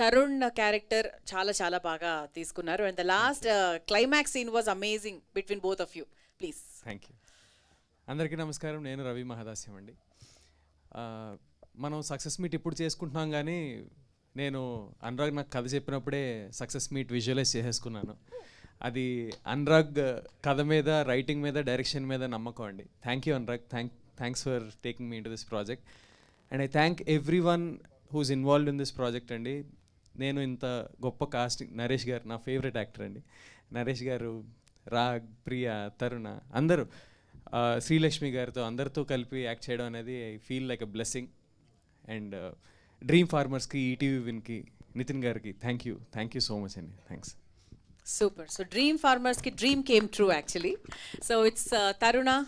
Tarun character చాలా చాలా బాగా తీసుకున్నారు and the last climax scene was amazing between both of you please thank you అందరికీ నమస్కారం నేను రవి మహాదాస్యం అండి మనం సక్సెస్ మీట్ ఇప్పుడు చేసుకుంటున్నాం కానీ నేను అనురాగ్ నాకు కథ చెప్పినప్పుడే సక్సెస్ మీట్ విజువలైజ్ చేసేసుకున్నాను అది అనురాగ్ కథ మీద రైటింగ్ మీద డైరెక్షన్ మీద నమ్మకం అండి thank you Anurag thank thanks for taking me into this project and I thank everyone who's involved in this project అండి నేను ఇంత గొప్ప కాస్టింగ్ నరేష్ గారు నా ఫేవరెట్ యాక్టర్ అండి నరేష్ గారు రాగ్ ప్రియ తరుణ అందరూ శ్రీలక్ష్మి గారితో అందరితో కలిపి యాక్ట్ చేయడం అనేది I feel like a blessing and dream ఫార్మర్స్కి ఈటీవీ విన్కి నితిన్ గారికి thank you thank you so much అండి థ్యాంక్స్ సూపర్ సో డ్రీమ్ ఫార్మర్స్కి dream came true actually so it's తరుణ